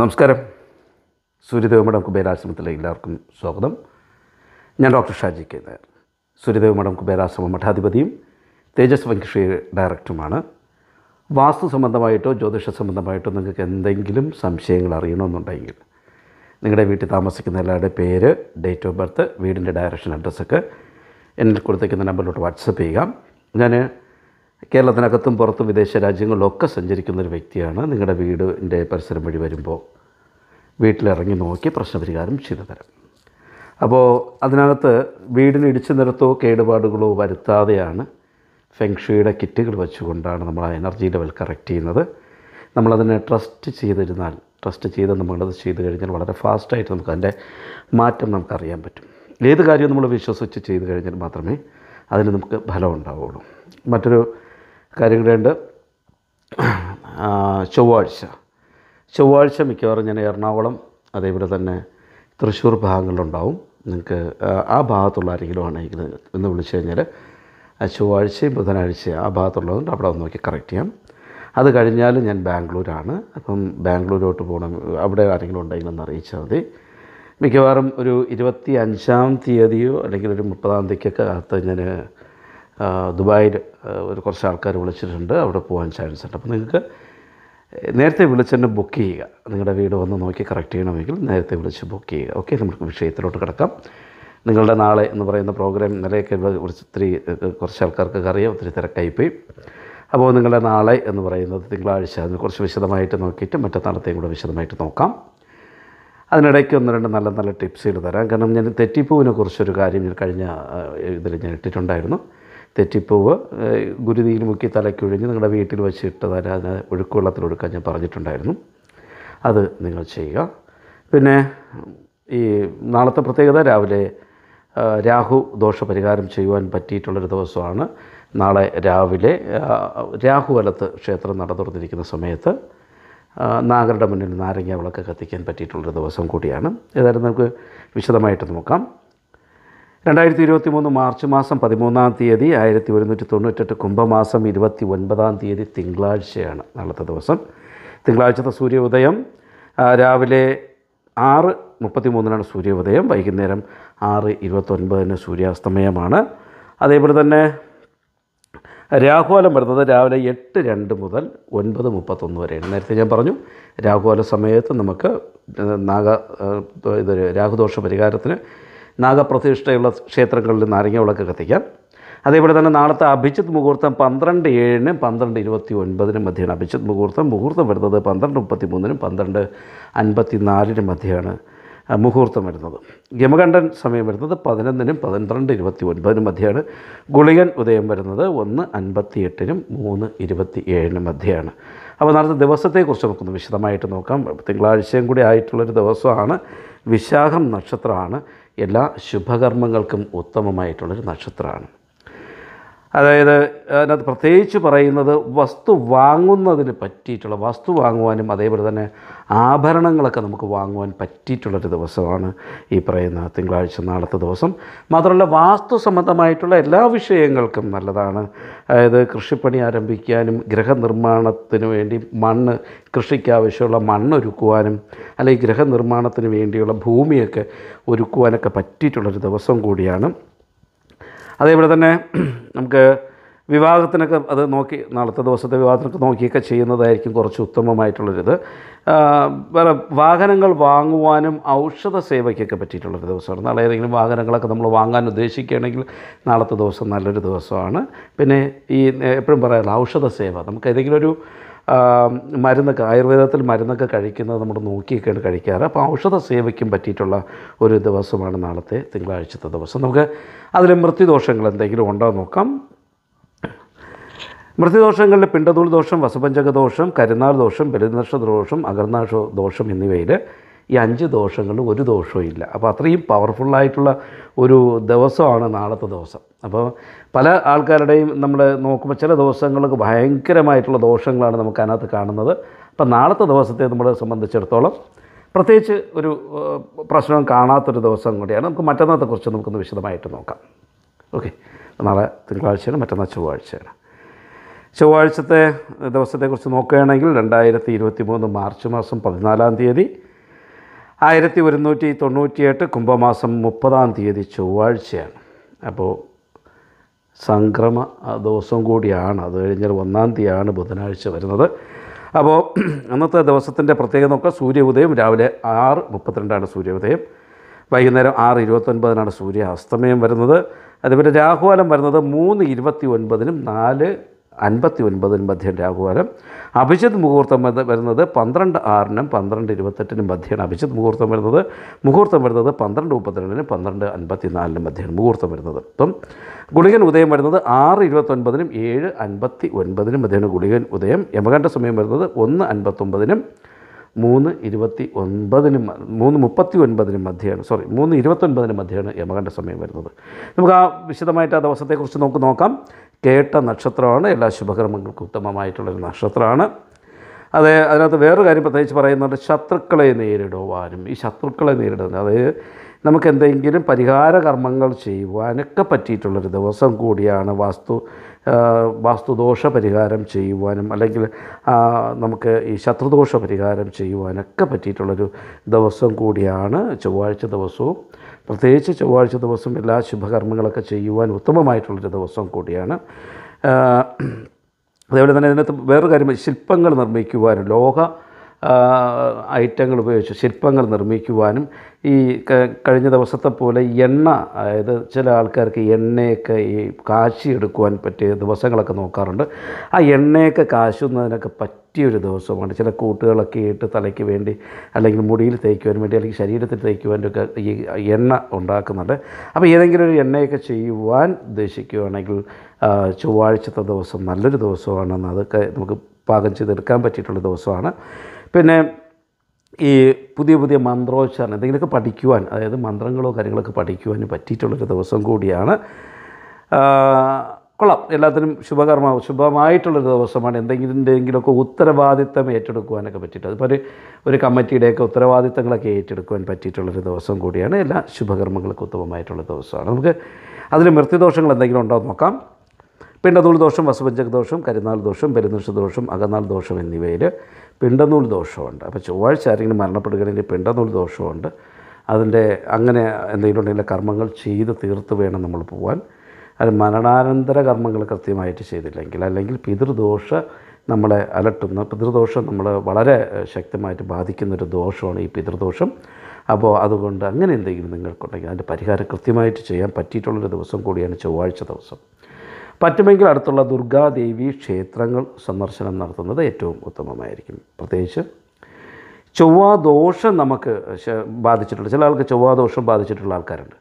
നമസ്കാരം സൂര്യദേവമഠം കുബേരാശ്രമത്തിലെ എല്ലാവർക്കും സ്വാഗതം ഞാൻ ഡോക്ടർ ഷാജി കെ നായർ സൂര്യദേവമഠം കുബേരാശ്രമ മഠാധിപതിയും തേജസ് വെങ്കഷി ഡയറക്ടറുമാണ് വാസ്തു സംബന്ധമായിട്ടോ ജ്യോതിഷ സംബന്ധമായിട്ടോ നിങ്ങൾക്ക് എന്തെങ്കിലും സംശയങ്ങൾ അറിയണമെന്നുണ്ടെങ്കിൽ നിങ്ങളുടെ വീട്ടിൽ താമസിക്കുന്ന എല്ലാവരുടെ പേര് ഡേറ്റ് ഓഫ് ബർത്ത് വീടിൻ്റെ ഡയറക്ഷൻ അഡ്രസ്സൊക്കെ എന്നിൽ കൊടുത്തേക്കുന്ന നമ്പറിലോട്ട് വാട്സപ്പ് ചെയ്യുക ഞാൻ കേരളത്തിനകത്തും പുറത്തും വിദേശ രാജ്യങ്ങളിലൊക്കെ സഞ്ചരിക്കുന്ന ഒരു വ്യക്തിയാണ് നിങ്ങളുടെ വീടിൻ്റെ പരിസരം വഴി വരുമ്പോൾ വീട്ടിലിറങ്ങി നോക്കി പ്രശ്നപരിഹാരം ചെയ്തു തരാം അപ്പോൾ അതിനകത്ത് വീടിന് ഇടിച്ചു നിരത്തോ കേടുപാടുകളോ വരുത്താതെയാണ് ഫെങ്ഷുയുടെ കിറ്റുകൾ വെച്ചുകൊണ്ടാണ് നമ്മൾ ആ എനർജി ലെവൽ കറക്റ്റ് ചെയ്യുന്നത് നമ്മളതിനെ ട്രസ്റ്റ് ചെയ്തിരുന്നാൽ ട്രസ്റ്റ് ചെയ്ത് നമ്മളത് ചെയ്ത് കഴിഞ്ഞാൽ വളരെ ഫാസ്റ്റായിട്ട് നമുക്ക് അതിൻ്റെ മാറ്റം നമുക്കറിയാൻ പറ്റും ഏത് കാര്യവും നമ്മൾ വിശ്വസിച്ച് ചെയ്ത് കഴിഞ്ഞാൽ മാത്രമേ അതിന് നമുക്ക് ഫലം ഉണ്ടാവുകയുള്ളൂ മറ്റൊരു കാര്യങ്ങളുണ്ട് ചൊവ്വാഴ്ച ചൊവ്വാഴ്ച മിക്കവാറും ഞാൻ എറണാകുളം അതേപോലെ തന്നെ തൃശ്ശൂർ ഭാഗങ്ങളിലുണ്ടാവും നിങ്ങൾക്ക് ആ ഭാഗത്തുള്ള ആരെങ്കിലും ആണെങ്കിൽ എന്ന് വിളിച്ചു കഴിഞ്ഞാൽ ചൊവ്വാഴ്ചയും ബുധനാഴ്ച ആ ഭാഗത്തുള്ളതുകൊണ്ട് അവിടെ ഒന്ന് നോക്കി കറക്റ്റ് ചെയ്യാം അത് കഴിഞ്ഞാൽ ഞാൻ ബാംഗ്ലൂരാണ് അപ്പം ബാംഗ്ലൂരോട്ട് പോകണം അവിടെ ആരെങ്കിലും ഉണ്ടെങ്കിൽ ഒന്ന് അറിയിച്ചാൽ മതി മിക്കവാറും ഒരു ഇരുപത്തി അഞ്ചാം തീയതിയോ അല്ലെങ്കിൽ ഒരു മുപ്പതാം തീയതിക്കൊക്കെ അകത്ത് ഞാൻ ദുബായിൽ ഒരു കുറച്ച് ആൾക്കാർ വിളിച്ചിട്ടുണ്ട് അവിടെ പോകാൻ ചാൻസ് ഉണ്ട് അപ്പോൾ നിങ്ങൾക്ക് നേരത്തെ തന്നെ ബുക്ക് ചെയ്യുക നിങ്ങളുടെ വീട് വന്ന് നോക്കി കറക്റ്റ് ചെയ്യണമെങ്കിൽ നേരത്തെ വിളിച്ച് ബുക്ക് ചെയ്യുക ഓക്കെ നമുക്ക് വിഷയത്തിലോട്ട് കിടക്കാം നിങ്ങളുടെ നാളെ എന്ന് പറയുന്ന പ്രോഗ്രാം നിലയൊക്കെ കുറച്ച് ഒത്തിരി കുറച്ച് ആൾക്കാർക്ക് അറിയാം ഒത്തിരി തിരക്കായിപ്പോയി അപ്പോൾ നിങ്ങളുടെ നാളെ എന്ന് പറയുന്നത് തിങ്കളാഴ്ച അതിന് കുറച്ച് വിശദമായിട്ട് നോക്കിയിട്ട് നാളത്തെയും കൂടെ വിശദമായിട്ട് നോക്കാം അതിനിടയ്ക്ക് ഒന്ന് രണ്ട് നല്ല നല്ല ടിപ്സുകൾ തരാം കാരണം ഞാൻ തെറ്റിപ്പൂവിനെ കുറിച്ചൊരു കാര്യം ഞാൻ കഴിഞ്ഞ ഇതിൽ ഞാൻ ഇട്ടിട്ടുണ്ടായിരുന്നു തെറ്റിപ്പൂവ് ഗുരുതിയിൽ മുക്കി തലയ്ക്കൊഴിഞ്ഞ് നിങ്ങളുടെ വീട്ടിൽ വെച്ചിട്ട് തന്നെ അതിനെ ഒഴുക്കുവെള്ളത്തിലൊഴുക്കാൻ ഞാൻ പറഞ്ഞിട്ടുണ്ടായിരുന്നു അത് നിങ്ങൾ ചെയ്യുക പിന്നെ ഈ നാളത്തെ പ്രത്യേകത രാവിലെ രാഹു ദോഷ പരിഹാരം ചെയ്യുവാൻ പറ്റിയിട്ടുള്ളൊരു ദിവസമാണ് നാളെ രാവിലെ രാഹു വലത്ത് ക്ഷേത്രം നട തുറന്നിരിക്കുന്ന സമയത്ത് നാഗരുടെ മുന്നിൽ നാരങ്ങ വിളക്ക് കത്തിക്കാൻ പറ്റിയിട്ടുള്ളൊരു ദിവസം കൂടിയാണ് ഏതായാലും നമുക്ക് വിശദമായിട്ട് നോക്കാം രണ്ടായിരത്തി ഇരുപത്തി മൂന്ന് മാർച്ച് മാസം പതിമൂന്നാം തീയതി ആയിരത്തി ഒരുന്നൂറ്റി തൊണ്ണൂറ്റെട്ട് കുംഭമാസം ഇരുപത്തി ഒൻപതാം തീയതി തിങ്കളാഴ്ചയാണ് നാളത്തെ ദിവസം തിങ്കളാഴ്ചത്തെ സൂര്യ ഉദയം രാവിലെ ആറ് മുപ്പത്തി മൂന്നിനാണ് സൂര്യ ഉദയം വൈകുന്നേരം ആറ് ഇരുപത്തൊൻപതിന് സൂര്യാസ്തമയമാണ് അതേപോലെ തന്നെ രാഹുകാലം വരുന്നത് രാവിലെ എട്ട് രണ്ട് മുതൽ ഒൻപത് മുപ്പത്തൊന്ന് വരെയാണ് നേരത്തെ ഞാൻ പറഞ്ഞു രാഹുകാല സമയത്ത് നമുക്ക് നാഗ ഇത് രാഹുദോഷ പരിഹാരത്തിന് നാഗപ്രതിഷ്ഠയുള്ള ക്ഷേത്രങ്ങളിൽ നാരങ്ങ വിളക്ക് കത്തിക്കാം അതേപോലെ തന്നെ നാളത്തെ അഭിജിത് മുഹൂർത്തം പന്ത്രണ്ട് ഏഴിന് പന്ത്രണ്ട് ഇരുപത്തി ഒൻപതിനും മധ്യമാണ് അഭിജിത് മുഹൂർത്തം മുഹൂർത്തം വരുന്നത് പന്ത്രണ്ട് മുപ്പത്തി മൂന്നിനും പന്ത്രണ്ട് അൻപത്തി നാലിനും മധ്യമാണ് മുഹൂർത്തം വരുന്നത് യമകണ്ഠൻ സമയം വരുന്നത് പതിനൊന്നിനും പന്ത്രണ്ട് ഇരുപത്തി ഒൻപതിനും മധ്യമാണ് ഗുളികൻ ഉദയം വരുന്നത് ഒന്ന് അൻപത്തി എട്ടിനും മൂന്ന് ഇരുപത്തി ഏഴിനും മധ്യമാണ് അപ്പോൾ നാളത്തെ ദിവസത്തെക്കുറിച്ച് നമുക്കൊന്ന് വിശദമായിട്ട് നോക്കാം തിങ്കളാഴ്ചയും കൂടി ആയിട്ടുള്ളൊരു ദിവസമാണ് വിശാഖം നക്ഷത്രമാണ് എല്ലാ ശുഭകർമ്മങ്ങൾക്കും ഉത്തമമായിട്ടുള്ളൊരു നക്ഷത്രമാണ് അതായത് അതിനകത്ത് പ്രത്യേകിച്ച് പറയുന്നത് വസ്തു വാങ്ങുന്നതിന് പറ്റിയിട്ടുള്ള വസ്തു വാങ്ങുവാനും അതേപോലെ തന്നെ ആഭരണങ്ങളൊക്കെ നമുക്ക് വാങ്ങുവാൻ പറ്റിയിട്ടുള്ളൊരു ദിവസമാണ് ഈ പറയുന്ന തിങ്കളാഴ്ച നാളത്തെ ദിവസം മാത്രമല്ല വാസ്തു സംബന്ധമായിട്ടുള്ള എല്ലാ വിഷയങ്ങൾക്കും നല്ലതാണ് അതായത് കൃഷിപ്പണി ആരംഭിക്കാനും ഗൃഹനിർമ്മാണത്തിന് വേണ്ടി മണ്ണ് കൃഷിക്കാവശ്യമുള്ള മണ്ണ് ഒരുക്കുവാനും അല്ലെങ്കിൽ ഗൃഹനിർമ്മാണത്തിന് വേണ്ടിയുള്ള ഭൂമിയൊക്കെ ഒരുക്കുവാനൊക്കെ പറ്റിയിട്ടുള്ളൊരു ദിവസം കൂടിയാണ് അതേപോലെ തന്നെ നമുക്ക് വിവാഹത്തിനൊക്കെ അത് നോക്കി നാളത്തെ ദിവസത്തെ വിവാഹത്തിനൊക്കെ നോക്കിയൊക്കെ ചെയ്യുന്നതായിരിക്കും കുറച്ച് ഉത്തമമായിട്ടുള്ളൊരിത് വേറെ വാഹനങ്ങൾ വാങ്ങുവാനും ഔഷധ സേവയ്ക്കൊക്കെ പറ്റിയിട്ടുള്ളൊരു ദിവസമാണ് നാളെ ഏതെങ്കിലും വാഹനങ്ങളൊക്കെ നമ്മൾ വാങ്ങാൻ ഉദ്ദേശിക്കുകയാണെങ്കിൽ നാളത്തെ ദിവസം നല്ലൊരു ദിവസമാണ് പിന്നെ ഈ എപ്പോഴും പറയാറുള്ള ഔഷധ സേവ നമുക്ക് ഏതെങ്കിലും ഒരു മരുന്നൊക്കെ ആയുർവേദത്തിൽ മരുന്നൊക്കെ കഴിക്കുന്നത് നമ്മൾ നോക്കിയൊക്കെയാണ് കഴിക്കാറ് അപ്പോൾ ഔഷധ സേവയ്ക്കും പറ്റിയിട്ടുള്ള ഒരു ദിവസമാണ് നാളത്തെ തിങ്കളാഴ്ചത്തെ ദിവസം നമുക്ക് അതിൽ മൃത്യുദോഷങ്ങൾ എന്തെങ്കിലും ഉണ്ടോ നോക്കാം മൃത്യുദോഷങ്ങളിൽ പിണ്ടതൂൾ ദോഷം വസപഞ്ചക ദോഷം കരുനാൾ ദോഷം ബലിനക്ഷ ദോഷം അകർനാശ ദോഷം എന്നിവയിൽ ഈ അഞ്ച് ദോഷങ്ങളും ഒരു ദോഷവും ഇല്ല അപ്പോൾ അത്രയും പവർഫുള്ളായിട്ടുള്ള ഒരു ദിവസമാണ് നാളത്തെ ദിവസം അപ്പോൾ പല ആൾക്കാരുടെയും നമ്മൾ നോക്കുമ്പോൾ ചില ദിവസങ്ങൾക്ക് ഭയങ്കരമായിട്ടുള്ള ദോഷങ്ങളാണ് നമുക്ക് അതിനകത്ത് കാണുന്നത് അപ്പം നാളത്തെ ദിവസത്തെ നമ്മളെ സംബന്ധിച്ചിടത്തോളം പ്രത്യേകിച്ച് ഒരു പ്രശ്നം കാണാത്തൊരു ദിവസം കൂടിയാണ് നമുക്ക് മറ്റന്നാത്തെക്കുറിച്ച് നമുക്കൊന്ന് വിശദമായിട്ട് നോക്കാം ഓക്കെ നാളെ തിങ്കളാഴ്ചയാണ് മറ്റന്നാൾ ചൊവ്വാഴ്ചയാണ് ചൊവ്വാഴ്ചത്തെ ദിവസത്തെക്കുറിച്ച് നോക്കുകയാണെങ്കിൽ രണ്ടായിരത്തി ഇരുപത്തി മൂന്ന് മാർച്ച് മാസം പതിനാലാം തീയതി ആയിരത്തി ഒരുന്നൂറ്റി തൊണ്ണൂറ്റിയെട്ട് കുംഭമാസം മുപ്പതാം തീയതി ചൊവ്വാഴ്ചയാണ് അപ്പോൾ സംക്രമ ദിവസം കൂടിയാണ് അത് കഴിഞ്ഞാൽ ഒന്നാം തീയതിയാണ് ബുധനാഴ്ച വരുന്നത് അപ്പോൾ അന്നത്തെ ദിവസത്തിൻ്റെ പ്രത്യേകത നോക്കുക സൂര്യോദയം രാവിലെ ആറ് മുപ്പത്തിരണ്ടാണ് സൂര്യോദയം വൈകുന്നേരം ആറ് ഇരുപത്തൊൻപതിനാണ് അസ്തമയം വരുന്നത് അതുപോലെ രാഹുവാലം വരുന്നത് മൂന്ന് ഇരുപത്തി ഒൻപതിനും നാല് അൻപത്തി ഒൻപതിന് മധ്യം രാഘുവാരം അഭിജിത് മുഹൂർത്തം വരുന്നത് പന്ത്രണ്ട് ആറിനും പന്ത്രണ്ട് ഇരുപത്തെട്ടിനും മധ്യമാണ് അഭിജിത് മുഹൂർത്തം വരുന്നത് മുഹൂർത്തം വരുന്നത് പന്ത്രണ്ട് മുപ്പത്തിരണ്ടിനും പന്ത്രണ്ട് അൻപത്തി നാലിനും മധ്യമാണ് മുഹൂർത്തം വരുന്നത് ഇപ്പം ഗുളികൻ ഉദയം വരുന്നത് ആറ് ഇരുപത്തൊൻപതിനും ഏഴ് അൻപത്തി ഒൻപതിനും മധ്യമാണ് ഗുളികൻ ഉദയം യമകണ്ഠ സമയം വരുന്നത് ഒന്ന് അൻപത്തൊമ്പതിനും മൂന്ന് ഇരുപത്തി ഒൻപതിനും മൂന്ന് മുപ്പത്തി ഒൻപതിനും മധ്യമാണ് സോറി മൂന്ന് ഇരുപത്തൊൻപതിനും മധ്യമാണ് യമകണ്ഠ സമയം വരുന്നത് നമുക്ക് ആ വിശദമായിട്ട് ആ ദിവസത്തെക്കുറിച്ച് നമുക്ക് നോക്കാം കേട്ട നക്ഷത്രമാണ് എല്ലാ ശുഭകർമ്മങ്ങൾക്കും ഉത്തമമായിട്ടുള്ളൊരു നക്ഷത്രമാണ് അതെ അതിനകത്ത് വേറൊരു കാര്യം പ്രത്യേകിച്ച് പറയുന്നുണ്ട് ശത്രുക്കളെ നേരിടുവാനും ഈ ശത്രുക്കളെ നേരിടുന്നത് അതായത് നമുക്ക് എന്തെങ്കിലും പരിഹാര കർമ്മങ്ങൾ ചെയ്യുവാനൊക്കെ പറ്റിയിട്ടുള്ളൊരു ദിവസം കൂടിയാണ് വാസ്തു വാസ്തുദോഷ പരിഹാരം ചെയ്യുവാനും അല്ലെങ്കിൽ നമുക്ക് ഈ ശത്രുദോഷ പരിഹാരം ചെയ്യുവാനൊക്കെ പറ്റിയിട്ടുള്ളൊരു ദിവസം കൂടിയാണ് ചൊവ്വാഴ്ച ദിവസവും പ്രത്യേകിച്ച് ചൊവ്വാഴ്ച ദിവസം എല്ലാ ശുഭകർമ്മങ്ങളൊക്കെ ചെയ്യുവാൻ ഉത്തമമായിട്ടുള്ളൊരു ദിവസം കൂടിയാണ് അതേപോലെ തന്നെ ഇതിനകത്ത് വേറൊരു കാര്യം ശില്പങ്ങൾ നിർമ്മിക്കുവാനും ലോഹ ഐറ്റങ്ങൾ ഉപയോഗിച്ച് ശില്പങ്ങൾ നിർമ്മിക്കുവാനും ഈ കഴിഞ്ഞ ദിവസത്തെ പോലെ എണ്ണ അതായത് ചില ആൾക്കാർക്ക് എണ്ണയൊക്കെ ഈ കാശി എടുക്കുവാൻ പറ്റിയ ദിവസങ്ങളൊക്കെ നോക്കാറുണ്ട് ആ എണ്ണയൊക്കെ കാശുന്നതിനൊക്കെ പറ്റും പറ്റിയൊരു ദിവസമാണ് ചില കൂട്ടുകളൊക്കെ ഇട്ട് തലയ്ക്ക് വേണ്ടി അല്ലെങ്കിൽ മുടിയിൽ തേക്കുവാൻ വേണ്ടി അല്ലെങ്കിൽ ശരീരത്തിൽ തേക്കുവാനൊക്കെ ഈ എണ്ണ ഉണ്ടാക്കുന്നുണ്ട് അപ്പോൾ ഏതെങ്കിലും ഒരു എണ്ണയൊക്കെ ചെയ്യുവാൻ ഉദ്ദേശിക്കുകയാണെങ്കിൽ ചൊവ്വാഴ്ചത്തെ ദിവസം നല്ലൊരു ദിവസമാണെന്ന് അതൊക്കെ നമുക്ക് പാകം ചെയ്തെടുക്കാൻ പറ്റിയിട്ടുള്ള ദിവസമാണ് പിന്നെ ഈ പുതിയ പുതിയ മന്ത്രോച്ചാരണം എന്തെങ്കിലുമൊക്കെ പഠിക്കുവാൻ അതായത് മന്ത്രങ്ങളോ കാര്യങ്ങളൊക്കെ പഠിക്കുവാൻ പറ്റിയിട്ടുള്ളൊരു ദിവസം കൂടിയാണ് കൊള്ളാം എല്ലാത്തിനും ശുഭകർമ്മ ശുഭമായിട്ടുള്ളൊരു ദിവസമാണ് എന്തെങ്കിലുമൊക്കെ ഉത്തരവാദിത്തം ഏറ്റെടുക്കുവാനൊക്കെ പറ്റിയിട്ട് അതിപ്പോൾ ഒരു ഒരു കമ്മിറ്റിയുടെയൊക്കെ ഉത്തരവാദിത്തങ്ങളൊക്കെ ഏറ്റെടുക്കുവാൻ പറ്റിയിട്ടുള്ളൊരു ദിവസം കൂടിയാണ് എല്ലാ ശുഭകർമ്മങ്ങൾക്ക് ഉത്തമമായിട്ടുള്ള ദിവസമാണ് നമുക്ക് അതിൽ മൃത്യുദോഷങ്ങൾ എന്തെങ്കിലും ഉണ്ടോ എന്ന് നോക്കാം പിണ്ടനൂൽ ദോഷം വസുപഞ്ചക ദോഷം കരുനാൾ ദോഷം പെരുന്നിഷ ദോഷം അകനാൾ ദോഷം എന്നിവയിൽ പിണ്ടനൂൽ ദോഷമുണ്ട് അപ്പോൾ ചൊവ്വാഴ്ച ആരെങ്കിലും മരണപ്പെടുകയാണെങ്കിൽ പിണ്ടനൂൽ ദോഷമുണ്ട് അതിൻ്റെ അങ്ങനെ എന്തെങ്കിലും ഉണ്ടെങ്കിൽ കർമ്മങ്ങൾ ചെയ്ത് തീർത്ത് വേണം നമ്മൾ പോകാൻ അത് മരണാനന്തര കർമ്മങ്ങൾ കൃത്യമായിട്ട് ചെയ്തില്ലെങ്കിൽ അല്ലെങ്കിൽ പിതൃദോഷ നമ്മളെ അലട്ടുന്ന പിതൃദോഷം നമ്മൾ വളരെ ശക്തമായിട്ട് ബാധിക്കുന്നൊരു ദോഷമാണ് ഈ പിതൃദോഷം അപ്പോൾ അതുകൊണ്ട് അങ്ങനെ എന്തെങ്കിലും നിങ്ങൾക്കുണ്ടെങ്കിൽ അതിൻ്റെ പരിഹാരം കൃത്യമായിട്ട് ചെയ്യാൻ പറ്റിയിട്ടുള്ളൊരു ദിവസം കൂടിയാണ് ചൊവ്വാഴ്ച ദിവസം പറ്റുമെങ്കിൽ അടുത്തുള്ള ദുർഗാദേവി ക്ഷേത്രങ്ങൾ സന്ദർശനം നടത്തുന്നത് ഏറ്റവും ഉത്തമമായിരിക്കും പ്രത്യേകിച്ച് ചൊവ്വാദോഷം നമുക്ക് ബാധിച്ചിട്ടുള്ള ചില ആൾക്ക് ചൊവ്വാദോഷം ബാധിച്ചിട്ടുള്ള ആൾക്കാരുണ്ട്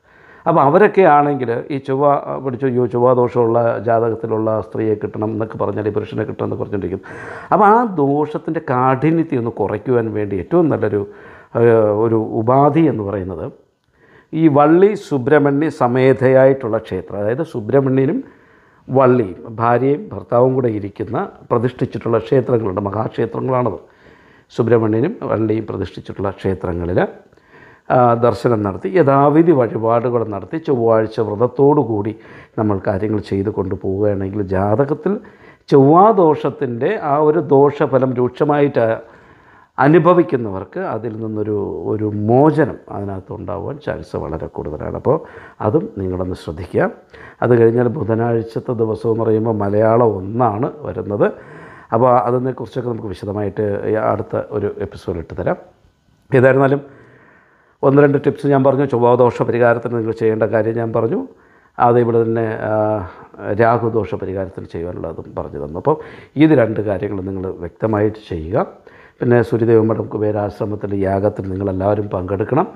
അപ്പോൾ അവരൊക്കെ ആണെങ്കിൽ ഈ ചൊവ്വ പിടിച്ചു യോ ചൊവ്വാദോഷമുള്ള ജാതകത്തിലുള്ള സ്ത്രീയെ കിട്ടണം എന്നൊക്കെ പറഞ്ഞാൽ ഈ പുരുഷനെ കിട്ടണം എന്ന് പറഞ്ഞുകൊണ്ടിരിക്കുന്നു അപ്പോൾ ആ ദോഷത്തിൻ്റെ കാഠിന്യത്തെ ഒന്ന് കുറയ്ക്കുവാൻ വേണ്ടി ഏറ്റവും നല്ലൊരു ഒരു ഉപാധി എന്ന് പറയുന്നത് ഈ വള്ളി സുബ്രഹ്മണ്യ സമേതയായിട്ടുള്ള ക്ഷേത്രം അതായത് സുബ്രഹ്മണ്യനും വള്ളിയും ഭാര്യയും ഭർത്താവും കൂടെ ഇരിക്കുന്ന പ്രതിഷ്ഠിച്ചിട്ടുള്ള ക്ഷേത്രങ്ങളുണ്ട് മഹാക്ഷേത്രങ്ങളാണത് സുബ്രഹ്മണ്യനും വള്ളിയും പ്രതിഷ്ഠിച്ചിട്ടുള്ള ക്ഷേത്രങ്ങളിൽ ദർശനം നടത്തി യഥാവിധി വഴിപാടുകൾ നടത്തി ചൊവ്വാഴ്ച വ്രതത്തോടുകൂടി നമ്മൾ കാര്യങ്ങൾ ചെയ്തു കൊണ്ടുപോവുകയാണെങ്കിൽ ജാതകത്തിൽ ചൊവ്വാദോഷത്തിൻ്റെ ആ ഒരു ദോഷഫലം രൂക്ഷമായിട്ട് അനുഭവിക്കുന്നവർക്ക് അതിൽ നിന്നൊരു ഒരു മോചനം അതിനകത്ത് ഉണ്ടാവാൻ ചാൻസ് വളരെ കൂടുതലാണ് അപ്പോൾ അതും നിങ്ങളൊന്ന് ശ്രദ്ധിക്കുക അത് കഴിഞ്ഞാൽ ബുധനാഴ്ചത്തെ ദിവസം എന്ന് പറയുമ്പോൾ മലയാളം ഒന്നാണ് വരുന്നത് അപ്പോൾ അതിനെക്കുറിച്ചൊക്കെ നമുക്ക് വിശദമായിട്ട് അടുത്ത ഒരു എപ്പിസോഡ് ഇട്ട് തരാം ഏതായിരുന്നാലും ഒന്ന് രണ്ട് ടിപ്സ് ഞാൻ പറഞ്ഞു ചൊവ്വാദോഷ പരിഹാരത്തിന് നിങ്ങൾ ചെയ്യേണ്ട കാര്യം ഞാൻ പറഞ്ഞു അതേപോലെ തന്നെ രാഹുദോഷ പരിഹാരത്തിൽ ചെയ്യാനുള്ളതും പറഞ്ഞു തന്നു അപ്പോൾ ഇത് രണ്ട് കാര്യങ്ങൾ നിങ്ങൾ വ്യക്തമായിട്ട് ചെയ്യുക പിന്നെ സൂര്യദേവ മഠം കുബേരാശ്രമത്തിൻ്റെ യാഗത്തിൽ നിങ്ങളെല്ലാവരും പങ്കെടുക്കണം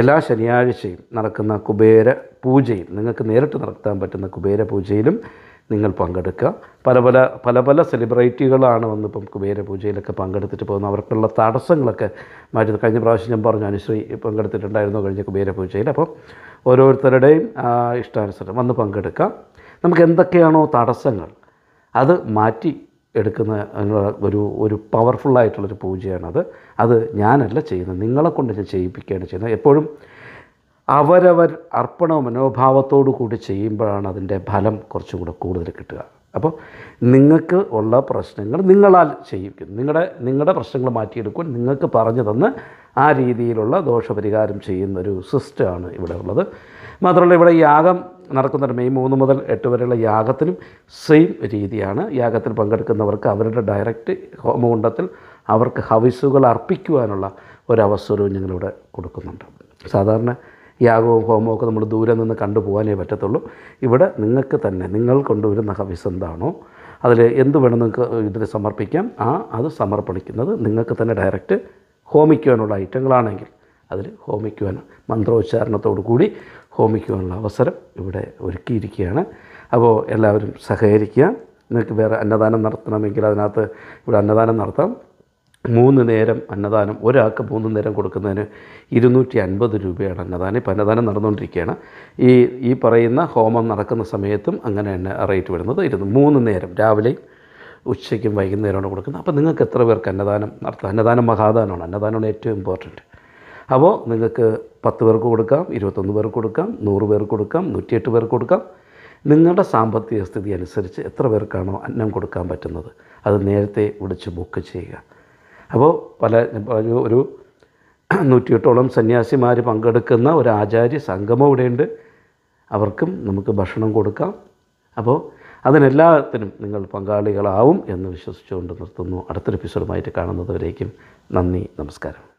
എല്ലാ ശനിയാഴ്ചയും നടക്കുന്ന കുബേര പൂജയിൽ നിങ്ങൾക്ക് നേരിട്ട് നടത്താൻ പറ്റുന്ന കുബേര പൂജയിലും നിങ്ങൾ പങ്കെടുക്കുക പല പല പല പല സെലിബ്രിറ്റികളാണ് വന്നിപ്പം കുബേര പൂജയിലൊക്കെ പങ്കെടുത്തിട്ട് പോകുന്നത് അവർക്കുള്ള തടസ്സങ്ങളൊക്കെ മാറ്റി കഴിഞ്ഞ പ്രാവശ്യം ഞാൻ പറഞ്ഞു അനുശ്രീ പങ്കെടുത്തിട്ടുണ്ടായിരുന്നു കഴിഞ്ഞ കുബേര പൂജയിൽ അപ്പോൾ ഓരോരുത്തരുടെയും ഇഷ്ടാനുസരണം വന്ന് പങ്കെടുക്കാം നമുക്ക് എന്തൊക്കെയാണോ തടസ്സങ്ങൾ അത് മാറ്റി എടുക്കുന്ന ഒരു ഒരു പവർഫുള്ളായിട്ടുള്ളൊരു പൂജയാണത് അത് ഞാനല്ല ചെയ്യുന്നത് നിങ്ങളെ കൊണ്ട് ഞാൻ ചെയ്യിപ്പിക്കുകയാണ് ചെയ്യുന്നത് എപ്പോഴും അവരവർ അർപ്പണ മനോഭാവത്തോടു കൂടി ചെയ്യുമ്പോഴാണ് അതിൻ്റെ ഫലം കുറച്ചും കൂടെ കൂടുതൽ കിട്ടുക അപ്പോൾ നിങ്ങൾക്ക് ഉള്ള പ്രശ്നങ്ങൾ നിങ്ങളാൽ ചെയ്യിക്കും നിങ്ങളുടെ നിങ്ങളുടെ പ്രശ്നങ്ങൾ മാറ്റിയെടുക്കുവാൻ നിങ്ങൾക്ക് പറഞ്ഞു തന്ന് ആ രീതിയിലുള്ള ദോഷപരിഹാരം ചെയ്യുന്നൊരു സിസ്റ്റമാണ് ഇവിടെ ഉള്ളത് മാത്രമല്ല ഇവിടെ യാഗം നടക്കുന്ന മെയ് മൂന്ന് മുതൽ എട്ട് വരെയുള്ള യാഗത്തിനും സെയിം രീതിയാണ് യാഗത്തിൽ പങ്കെടുക്കുന്നവർക്ക് അവരുടെ ഡയറക്റ്റ് ഹോമകുണ്ടത്തിൽ അവർക്ക് ഹവിസുകൾ അർപ്പിക്കുവാനുള്ള ഒരവസരവും ഞങ്ങളിവിടെ കൊടുക്കുന്നുണ്ട് സാധാരണ യാഗവും ഹോമവും ഒക്കെ നമ്മൾ ദൂരെ നിന്ന് കണ്ടുപോകാനേ പറ്റത്തുള്ളൂ ഇവിടെ നിങ്ങൾക്ക് തന്നെ നിങ്ങൾ കൊണ്ടുവരുന്ന ഹവിസ് എന്താണോ അതിൽ എന്ത് വേണം നിങ്ങൾക്ക് ഇതിൽ സമർപ്പിക്കാം ആ അത് സമർപ്പിക്കുന്നത് നിങ്ങൾക്ക് തന്നെ ഡയറക്റ്റ് ഹോമിക്കുവാനുള്ള ഐറ്റങ്ങളാണെങ്കിൽ അതിൽ ഹോമിക്കുവാൻ മന്ത്രോച്ചാരണത്തോടു കൂടി ഹോമിക്കുവാനുള്ള അവസരം ഇവിടെ ഒരുക്കിയിരിക്കുകയാണ് അപ്പോൾ എല്ലാവരും സഹകരിക്കുക നിങ്ങൾക്ക് വേറെ അന്നദാനം നടത്തണമെങ്കിൽ അതിനകത്ത് ഇവിടെ അന്നദാനം നടത്താം മൂന്ന് നേരം അന്നദാനം ഒരാൾക്ക് മൂന്ന് നേരം കൊടുക്കുന്നതിന് ഇരുന്നൂറ്റി അൻപത് രൂപയാണ് അന്നദാനം ഇപ്പോൾ അന്നദാനം നടന്നുകൊണ്ടിരിക്കുകയാണ് ഈ ഈ പറയുന്ന ഹോമം നടക്കുന്ന സമയത്തും അങ്ങനെ തന്നെ റേറ്റ് വരുന്നത് ഇരുന്ന് മൂന്ന് നേരം രാവിലെയും ഉച്ചയ്ക്കും വൈകുന്നേരമാണ് കൊടുക്കുന്നത് അപ്പോൾ നിങ്ങൾക്ക് എത്ര പേർക്ക് അന്നദാനം നടത്താം അന്നദാനം മഹാദാനമാണ് അന്നദാനമാണ് ഏറ്റവും ഇമ്പോർട്ടൻറ്റ് അപ്പോൾ നിങ്ങൾക്ക് പത്ത് പേർക്ക് കൊടുക്കാം ഇരുപത്തൊന്ന് പേർക്ക് കൊടുക്കാം നൂറ് പേർക്ക് കൊടുക്കാം നൂറ്റിയെട്ട് പേർക്ക് കൊടുക്കാം നിങ്ങളുടെ സാമ്പത്തിക സ്ഥിതി അനുസരിച്ച് എത്ര പേർക്കാണോ അന്നം കൊടുക്കാൻ പറ്റുന്നത് അത് നേരത്തെ വിളിച്ച് ബുക്ക് ചെയ്യുക അപ്പോൾ പല പറഞ്ഞു ഒരു നൂറ്റിയെട്ടോളം സന്യാസിമാർ പങ്കെടുക്കുന്ന ഒരു ആചാര്യ സംഗമം ഇവിടെയുണ്ട് അവർക്കും നമുക്ക് ഭക്ഷണം കൊടുക്കാം അപ്പോൾ അതിനെല്ലാത്തിനും നിങ്ങൾ പങ്കാളികളാവും എന്ന് വിശ്വസിച്ചുകൊണ്ട് നിർത്തുന്നു അടുത്തൊരു എപ്പിസോഡുമായിട്ട് കാണുന്നതുവരേക്കും നന്ദി നമസ്കാരം